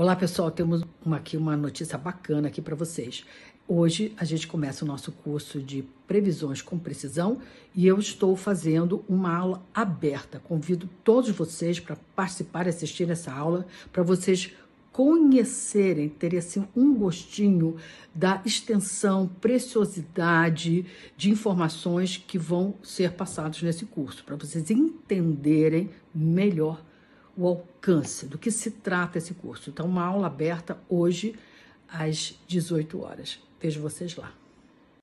Olá pessoal, temos aqui uma notícia bacana aqui para vocês. Hoje a gente começa o nosso curso de previsões com precisão e eu estou fazendo uma aula aberta. Convido todos vocês para participar e assistir essa aula, para vocês conhecerem, terem assim um gostinho da extensão, preciosidade de informações que vão ser passados nesse curso, para vocês entenderem melhor o alcance, do que se trata esse curso. Então, uma aula aberta hoje às 18 horas. Vejo vocês lá.